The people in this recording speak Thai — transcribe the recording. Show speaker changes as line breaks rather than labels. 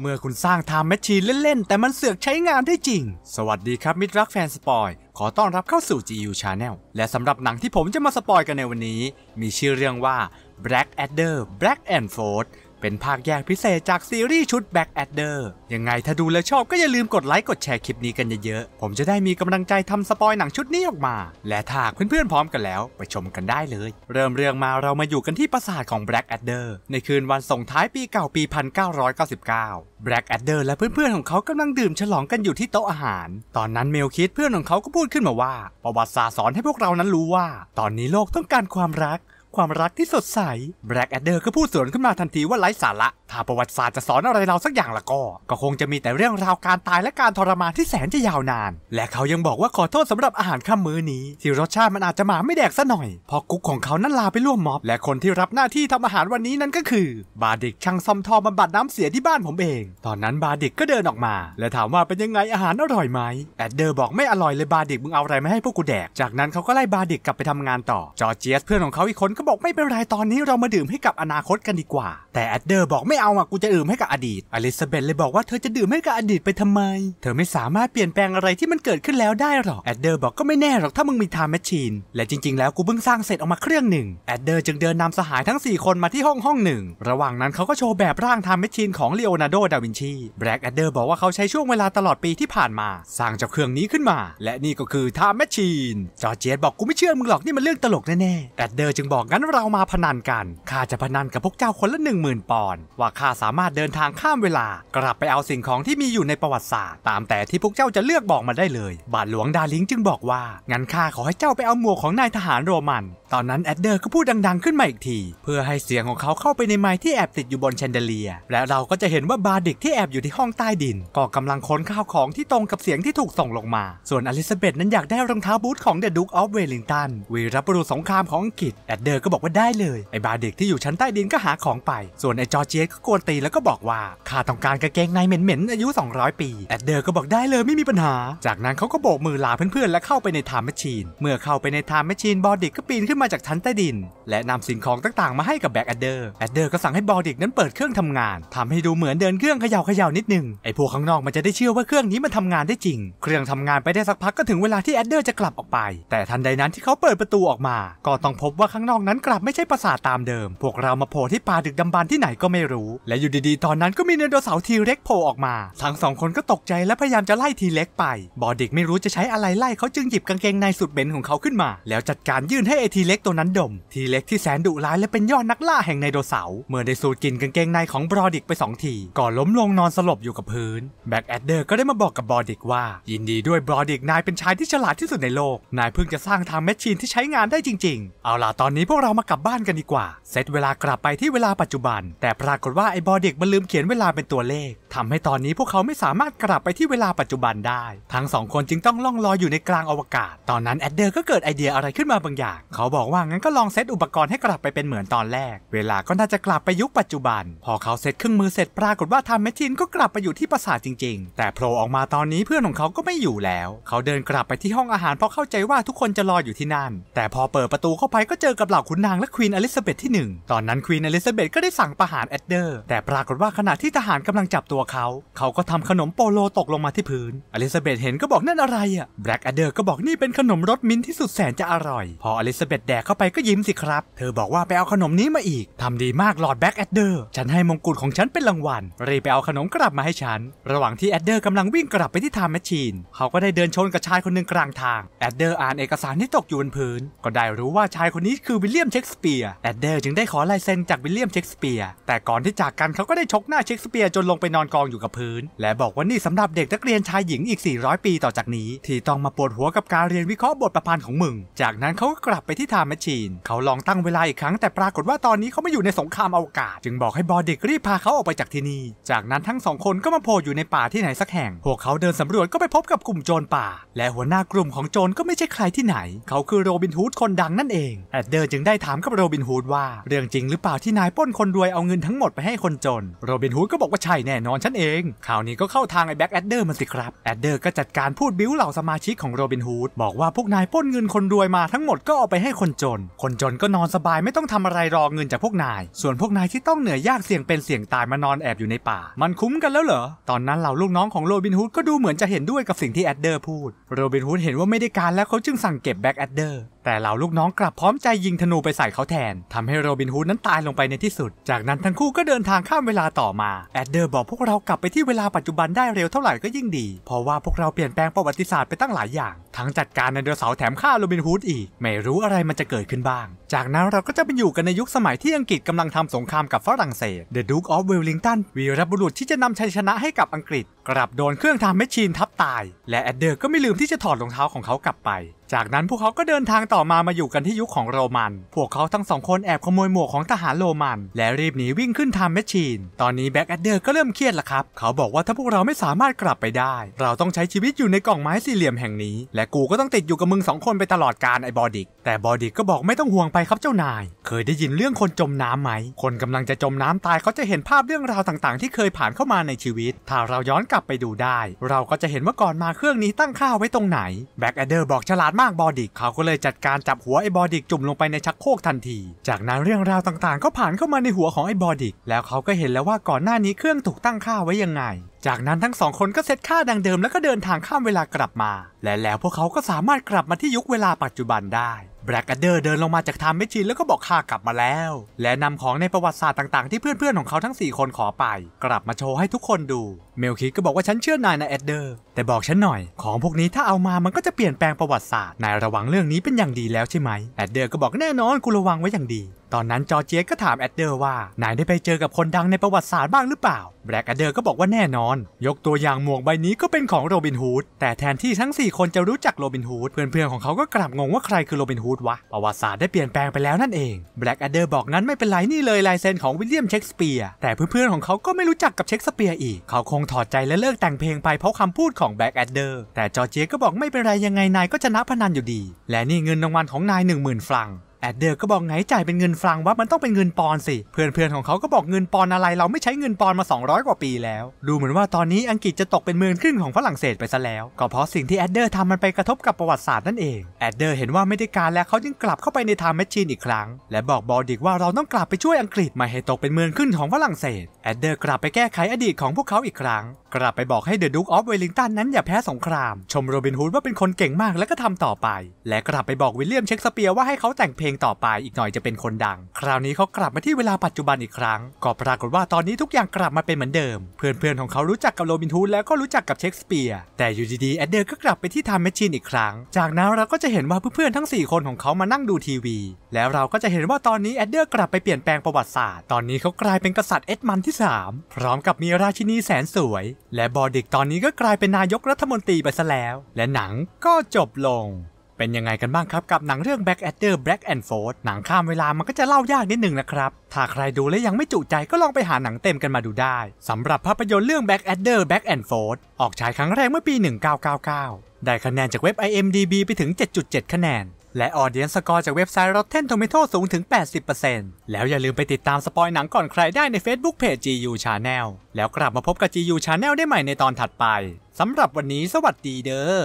เมื่อคุณสร้างไทม์แมชชีนเล่น ๆ แต่มันเสือกใช้งานได้จริง สวัสดีครับมิตรรักแฟนสปอย ขอต้อนรับเข้าสู่ GU Channel และสำหรับหนังที่ผมจะมาสปอยกันในวันนี้ มีชื่อเรื่องว่า Black Adder Black and f o r t h เป็นภาคแยกพิเศษจากซีรีส์ชุด Back a d d e r ยังไงถ้าดูแล้วชอบก็อย่าลืมกดไลค์กดแชร์คลิปนี้กันเยอะๆผมจะได้มีกำลังใจทำสปอยหนังชุดนี้ออกมา และถ้าเพื่อนๆพร้อมกันแล้ว ไปชมกันได้เลย เริ่มเรื่องมาเรามาอยู่กันที่ปราสาทของ Black a d d e r ในคืนวันส่งท้ายปีเก่าปี 1999 Black a d d e r และเพื่อนๆของเขากำลังดื่มฉลองกันอยู่ที่โต๊ะอาหาร ตอนนั้นเมลคิดเพื่อนของเขาก็พูดขึ้นมาว่าประวัติศาสตร์สอนให้พวกเรานั้นรู้ว่า ตอนนี้โลกต้องการความรักความรักที่สดใส แบล็กแอดเดอร์ก็พูดสวนขึ้นมาทันทีว่าไร้สาระถ้าประวัติศาสตร์จะสอนอะไรเราสักอย่างละก็ ก็คงจะมีแต่เรื่องราวการตายและการทรมานที่แสนจะยาวนาน และเขายังบอกว่าขอโทษสำหรับอาหารค่ามื้อนี้ ที่รสชาติมันอาจจะมาไม่แดกซะหน่อยพอกุ๊กของเขานั้นลาไปร่วมม็อบ และคนที่รับหน้าที่ทำอาหารวันนี้นั้นก็คือ บาเด็กช่างซ่อมท่อบำบัดน้ำเสียที่บ้านผมเอง ตอนนั้นบาเด็กก็เดินออกมา และถามว่าเป็นยังไงอาหารอร่อยไหมแอดเดอร์บอกไม่อร่อยเลยบาเด็กมึงเอาอะไรมาให้พวกกูแดก จากนั้นเขาก็ไล่บาเด็กกลับไปทำงานต่อ จอเจีสเพื่อนของเขาอีกคนก็บอกไม่เป็นไรตอนนี้เรามาดื่มให้กับอนาคตกันดีกว่าแต่แอดเดอร์บอกไม่เอาอ่ะ กูจะดื่มให้กับอดีต อลิซาเบธเลยบอกว่าเธอจะดื่มให้กับอดีตไปทำไม เธอไม่สามารถเปลี่ยนแปลงอะไรที่มันเกิดขึ้นแล้วได้หรอกแอดเดอร์บอกก็ไม่แน่หรอกถ้ามึงมีไทม์แมชชีนและจริงๆแล้วกูเพิ่งสร้างเสร็จออกมาเครื่องหนึ่งแอดเดอร์จึงเดินนำสหายทั้ง 4 คนมาที่ห้องห้องหนึ่ง ระหว่างนั้นเขาก็โชว์แบบร่างไทม์แมชชีนของเลโอนาร์โด ดาวินชีแบล็กแอดเดอร์บอกว่าเขาใช้ช่วงเวลาตลอดปีที่ผ่านมาสร้างเจ้าเครื่องนี้ขึ้นมา และนี่ก็คือไทม์แมชชีนจอร์เจีบอกกูไม่เชื่อมึงหรอกนี่มันเรื่องตลกแน่ๆแอดเดอร์จึงบอกงั้นเรามาพนันกันข้าจะพนันกับพวกเจ้าคนละนึ่ง1 0 0ปอนด์ว่าข้าสามารถเดินทางข้ามเวลากลับไปเอาสิ่งของที่มีอยู่ในประวัติศาสตร์ ตามแต่ที่พวกเจ้าจะเลือกบอกมาได้เลย บาทหลวงดาลิงจึงบอกว่า งั้นข้าขอให้เจ้าไปเอาหมวกของนายทหารโรมันตอนนั้นแอดเดอร์ก็พูดดัง ๆ ขึ้นมาอีกที เพื่อให้เสียงของเขาเข้าไปในไม้ที่แอบติดอยู่บนแชนเดเลีย และเราก็จะเห็นว่าบาดิกที่แอบอยู่ที่ห้องใต้ดิน ก็กำลังค้นข้าวของที่ตรงกับเสียงที่ถูกส่งลงมา ส่วนอลิซาเบธนั้นอยากได้รองเท้าบูทของเดอะดูคออฟเวลลิงตันวีรบุรุษสงครามของอังกฤษแอดเดอร์ก็บอกว่าได้เลยไอบาดิกที่อยู่ชั้นใต้ดินก็หาของไป ส่วนไอจอร์เจสก็กวนตีแล้วก็บอกว่าข้าต้องการกระเกงในเหม็นๆอายุ 200 ปีแอดเดอร์ก็บอกได้เลยไม่มีปัญหาจากนั้นเขาก็โบกมือลาเพื่อนๆและเข้าไปในทามแมชชีนเมื่อเข้าไปในทามแมชชีนบอดิกก็ปีนขึ้นนมาจากชั้นใต้ดิน และนำสิ่งของต่างๆมาให้กับแบ็กแอดเดอร์แอดเดอร์ก็สั่งให้บอดิกนั้นเปิดเครื่องทำงานทำให้ดูเหมือนเดินเครื่องเขย่าเขย่านิดนึงไอ้พวกข้างนอกมันจะได้เชื่อว่าเครื่องนี้มันทำงานได้จริง เครื่องทำงานไปได้สักพักก็ถึงเวลาที่แอดเดอร์จะกลับออกไป แต่ทันใดนั้นที่เขาเปิดประตูออกมา ก็ต้องพบว่าข้างนอกนั้นกลับไม่ใช่ปราสาทตามเดิมพวกเรามาโผล่ที่ป่าดึกดำบันที่ไหนก็ไม่รู้ และอยู่ดีๆ ตอนนั้นก็มีเนโดเสาทีเล็กโผล่ออกมาทั้งสองคนก็ตกใจและพยายามจะไล่ทีเล็กไปบอดิกไม่รู้จะใช้อะไรไล่เขาจึงหยิบกางเกงในสุดเบนของเขาขึ้นมาแล้วจัดการยื่นให้ไอทีเล็กตัวนั้นดม ทีเล็กที่แสนดุร้ายและเป็นยอดนักล่าแห่งไนโดเสา เมื่อได้สูดกลิ่นกางเกงในของบรอดิกไป2ทีก่อนล้มลงนอนสลบอยู่กับพื้นแบ็กแอดเดอร์ก็ได้มาบอกกับบรอดิกว่า ยินดีด้วยบรอดิกนายเป็นชายที่ฉลาดที่สุดในโลก นายเพิ่งจะสร้างทางแมชชีนที่ใช้งานได้จริง ๆ เอาล่ะตอนนี้พวกเรามากลับบ้านกันดีกว่าเซตเวลากลับไปที่เวลาปัจจุบันแต่ปรากฏว่าไอ้บรอดิกมันลืมเขียนเวลาเป็นตัวเลข ทำให้ตอนนี้พวกเขาไม่สามารถกลับไปที่เวลาปัจจุบันได้ทั้งสองคนจึงต้องล่องลอยอยู่ในกลางอวกาศ ตอนนั้นแอดเดอร์ก็เกิดไอเดียอะไรขึ้นมาบางอย่างเขาบอกว่างั้นก็ลองเซตอุปกรณ์ให้กลับไปเป็นเหมือนตอนแรก เวลาก็น่าจะกลับไปยุคปัจจุบัน พอเขาเซตเครื่องมือเสร็จ ปรากฏว่าทำแมชชีนก็กลับไปอยู่ที่ปราสาทจริง ๆ แต่โผล่ออกมาตอนนี้เพื่อนของเขา ก็ไม่อยู่แล้ว เขาเดินกลับไปที่ห้องอาหาร เพราะเข้าใจว่าทุกคนจะรออยู่ที่นั่น แต่พอเปิดประตูเข้าไปก็เจอกับเหล่าขุนนางและควีนอลิซาเบธที่1ตอนนั้นควีนอลิซาเบธก็ได้สั่งประหารแอดเดอร์ แต่ปรากฏว่าขณะที่ทหารกำลังจับตัวเขา เขาก็ทำขนมโปโลตกลงมาที่พื้น อลิซาเบธเห็นก็บอกนั่นอะไรอะ่ะแบล็กแอดเดอร์ก็บอกนี่เป็นขนมรสมิ้นที่สุดแสนจะอร่อย พออลิซาเบธแดกเข้าไปก็ยิ้มสิครับ เธอบอกว่าไปเอาขนมนี้มาอีก ทำดีมากหลอดแบ็กแอดเดอร์ ฉันให้มงกุฎของฉันเป็นรางวัล รีไปเอาขนมกลับมาให้ฉัน ระหว่างที่แอดเดอร์กำลังวิ่งกลับไปที่ททมแมชชีน เขาก็ได้เดินชนกับชายคนหนึ่งกลางทาง แอดเดอร์อ่านเอกสารที่ตกอยู่บนพื้น ก็ได้รู้ว่าชายคนนี้คือวิลเลียมเชคสเปียร์ แอดเดอร์จึงได้ขอลายเซ็นจากวิลเลียมเชคสเปียร์ แต่ก่อนที่จากกันเขาก็ได้ชกหน้าเชคสเปียร์จนลงไปนอนกองอยู่กับพื้น และบอกว่านี่สำหรับเด็กนักเรียนชายหญิงอีก 400 ปีต่อจากนี้ ที่ต้องมาปวดหัวกับการเรียนวิเคราะห์บทประพันธ์ของมึงจากนั้นเขาก็กลับไปที่ท Time Machine เขาลองตั้งเวลาอีกครั้งแต่ปรากฏว่าตอนนี้เขาไม่อยู่ในสงครามอวกาศ จึงบอกให้บอเด็กรีบพาเขาออกไปจากที่นี่ จากนั้นทั้งสองคนก็มาโผล่อยู่ในป่าที่ไหนสักแห่ง พวกเขาเดินสำรวจก็ไปพบกับกลุ่มโจรป่าและหัวหน้ากลุ่มของโจรก็ไม่ใช่ใครที่ไหน เขาคือโรบินฮูดคนดังนั่นเองแอดเดอร์จึงได้ถามกับโรบินฮูดว่าเรื่องจริงหรือเปล่าที่นายป้นคนรวยเอาเงินทั้งหมดไปให้คนจนโรบินฮูดก็บอกว่าใช่แน่นอนฉันเองข่าวนี้ก็เข้าทางไอ้แบ็กแอดเดอร์มันสิครับแอดเดอร์ก็จัดการพูดบิ้วเหล่าสมาชิกของโรบินฮูดบอกว่าพวกนายป้นเงินคนรวยมาทั้งหมดก็เอาไปให้คนคนจน คนจนก็นอนสบายไม่ต้องทำอะไรรอเงินจากพวกนาย ส่วนพวกนายที่ต้องเหนื่อยยากเสี่ยงเป็นเสี่ยงตายมานอนแอบอยู่ในป่า มันคุ้มกันแล้วเหรอ ตอนนั้นเหล่าลูกน้องของโรบินฮูดก็ดูเหมือนจะเห็นด้วยกับสิ่งที่แอดเดอร์พูด โรบินฮูดเห็นว่าไม่ได้การแล้วเขาจึงสั่งเก็บแบ็กแอดเดอร์แต่เหล่าลูกน้องกลับพร้อมใจยิงธนูไปใส่เขาแทน ทำให้โรบินฮูดนั้นตายลงไปในที่สุด จากนั้นทั้งคู่ก็เดินทางข้ามเวลาต่อมาแอดเดอร์บอกพวกเรากลับไปที่เวลาปัจจุบันได้เร็วเท่าไหร่ก็ยิ่งดี เพราะว่าพวกเราเปลี่ยนแปลงประวัติศาสตร์ไปตั้งหลายอย่าง ทั้งจัดการในเดอเสาแถมฆ่าโรบินฮูดอีก ไม่รู้อะไรมันจะเกิดขึ้นบ้าง จากนั้นเราก็จะไปอยู่กันในยุคสมัยที่อังกฤษกำลังทำสงครามกับฝรั่งเศสเดอะดูคออฟเวลลิงตันวีรบุรุษที่จะนำชัยชนะให้กับอังกฤษกลับโดนเครื่องทำแมชชีนทับตาย และแอดเดอร์ก็ไม่ลืมที่จะถอดรองเท้าของเขากลับไปจากนั้นพวกเขาก็เดินทางต่อมามาอยู่กันที่ยุคของโรมัน พวกเขาทั้งสองคนแอบขโมยหมวกของทหารโรมันและรีบหนีวิ่งขึ้นทำแมชชีน ตอนนี้แบ็กแอดเดอร์ก็เริ่มเครียดละครับ เขาบอกว่าถ้าพวกเราไม่สามารถกลับไปได้ เราต้องใช้ชีวิตอยู่ในกล่องไม้สี่เหลี่ยมแห่งนี้ และกูก็ต้องติดอยู่กับมึงสองคนไปตลอดการไอ้บอดิก แต่บอดิกก็บอกไม่ต้องห่วงไปครับเจ้านาย เคยได้ยินเรื่องคนจมน้ำไหม คนกำลังจะจมน้ำตายเขาจะเห็นภาพเรื่องราวต่าง ๆ ที่เคยผ่านเข้ามาในชีวิต ถ้าเราย้อนกลับไปดูได้ เราก็จะเห็นว่าก่อนมาเครื่องนี้ตั้งค่าไว้ตรงไหนแบ็กแอดเดอร์บอกฉลาดมากบอดิกเขาก็เลยจัดการจับหัวไอ้บอดิกจุ่มลงไปในชักโครกทันที จากนั้นเรื่องราวต่างๆ ก็ผ่านเข้ามาในหัวของไอ้บอดิกแล้วเขาก็เห็นแล้วว่าก่อนหน้านี้เครื่องถูกตั้งค่าไว้ยังไง จากนั้นทั้งสองคนก็เซตค่าดังเดิมแล้วก็เดินทางข้ามเวลากลับมา และแล้วพวกเขาก็สามารถกลับมาที่ยุคเวลาปัจจุบันได้แบล็กอเดอร์เดินลงมาจากทามเมชินแล้วก็บอกข้ากลับมาแล้ว และนำของในประวัติศาสตร์ต่าง ๆที่เพื่อนๆ ของเขาทั้ง 4 คนขอไป กลับมาโชว์ให้ทุกคนดูเมลคิดก็บอกว่าฉันเชื่อนายนะแอดเดอร์ แต่บอกฉันหน่อยของพวกนี้ถ้าเอามามันก็จะเปลี่ยนแปลงประวัติศาสตร์นายระวังเรื่องนี้เป็นอย่างดีแล้วใช่ไหมแอดเดอร์ก็บอกแน่นอนกูระวังไว้อย่างดีตอนนั้นจอเจียก็ถามแอดเดอร์ว่า นายได้ไปเจอกับคนดังในประวัติศาสตร์บ้างหรือเปล่า แบล็กแอดเดอร์ก็บอกว่าแน่นอน ยกตัวอย่างหมวกใบนี้ก็เป็นของโรบินฮูด แต่แทนที่ทั้ง 4 คนจะรู้จักโรบินฮูด เพื่อนๆของเขาก็กลับงงว่าใครคือโรบินฮูดวะ ประวัติศาสตร์ได้เปลี่ยนแปลงไปแล้วนั่นเอง แบล็กแอดเดอร์บอกงั้นไม่เป็นไรนี่เลยลายเซ็นของวิลเลียมเชคสเปียร์ แต่เพื่อนๆของเขาก็ไม่รู้จักกับเชคสเปียร์อีก เขาคงถอดใจและเลิกแต่งเพลงไปเพราะคำพูดของแบล็กแอดเดอร์แต่จอเจียก็บอกไม่เป็นไรยังไงนายก็ชนะพนันอยู่ดี และนี่เงินรางวัลของนาย 10,000ฟรังแอดเดอร์ก็บอกไงจ่ายเป็นเงินฟรังว่ามันต้องเป็นเงินปอนสิ เพื่อนๆของเขาก็บอกเงินปอนอะไร เราไม่ใช้เงินปอนมา 200 กว่าปี แล้ว ดูเหมือนว่าตอนนี้อังกฤษจะตกเป็นเมืองครึ่งของฝรั่งเศสไปซะแล้ว ก็เพราะสิ่งที่แอดเดอร์ทำมันไปกระทบกับประวัติศาสตร์นั่นเองแอดเดอร์เห็นว่าไม่ได้การแล้วเขาจึงกลับเข้าไปในไทม์แมชชีนอีกครั้ง และบอกบอลดิกว่าเราต้องกลับไปช่วยอังกฤษไม่ให้ตกเป็นเมืองขึ้นของฝรั่งเศส แอดเดอร์กลับไปแก้ไขอดีตของพวกเขาอีกครั้งกลับไปบอกให้เดอะดูกออฟเวลลิงตันนั้นอย่าแพ้สงครามชมโรบินฮูดว่าเป็นคนเก่งมากและก็ทำต่อไปและกลับไปบอกวิลเลียมเชคสเปียร์ว่าให้เขาแต่งเพลงงต่อไปอีกหน่อยจะเป็นคนดัง คราวนี้เขากลับมาที่เวลาปัจจุบันอีกครั้ง ก็ปรากฏว่าตอนนี้ทุกอย่างกลับมาเป็นเหมือนเดิม เพื่อนๆของเขารู้จักกับโรบินทูดแล้วก็รู้จักกับเชคสเปียร์ แต่อยู่ดีๆแอดเดอร์ ก็กลับไปที่ไทม์แมชชีนอีกครั้ง จากนั้นเราก็จะเห็นว่าเพื่อนๆ ทั้ง 4 คนของเขามานั่งดูทีวี แล้วเราก็จะเห็นว่าตอนนี้แอดเดอร์กลับไปเปลี่ยนแปลงประวัติศาสตร์ ตอนนี้เขากลายเป็นกษัตริย์เอ็ดมันที่3 พร้อมกับมีราชินีแสนสวย และบอดิกตอนนี้ก็กลายเป็นนายกรัฐมนตรีไปซะแล้ว และหนังก็จบลงเป็นยังไงกันบ้างครับกับหนังเรื่อง Back at e r Black and Forth หนังข้ามเวลา มันก็จะเล่ายากนิดหนึ่งนะครับ ถ้าใครดูแล้วยังไม่จุใจก็ลองไปหาหนังเต็มกันมาดูได้ สำหรับภาพยนตร์เรื่อง Back at e r Black and Forth ออกฉายครั้งแรกเมื่อปี 1999 ได้คะแนนจากเว็บ IMDb ไปถึง 7.7 คะแนน และออเดียนสกอร์จากเว็บไซต์ Rotten Tomato สูงถึง 80%แล้วอย่าลืมไปติดตามสปอยหนังก่อนใครได้ใน Facebook Page GU Channel แล้วกลับมาพบกับ GU Channel ได้ใหม่ในตอนถัดไปสำหรับวันนี้สวัสดีเด้อ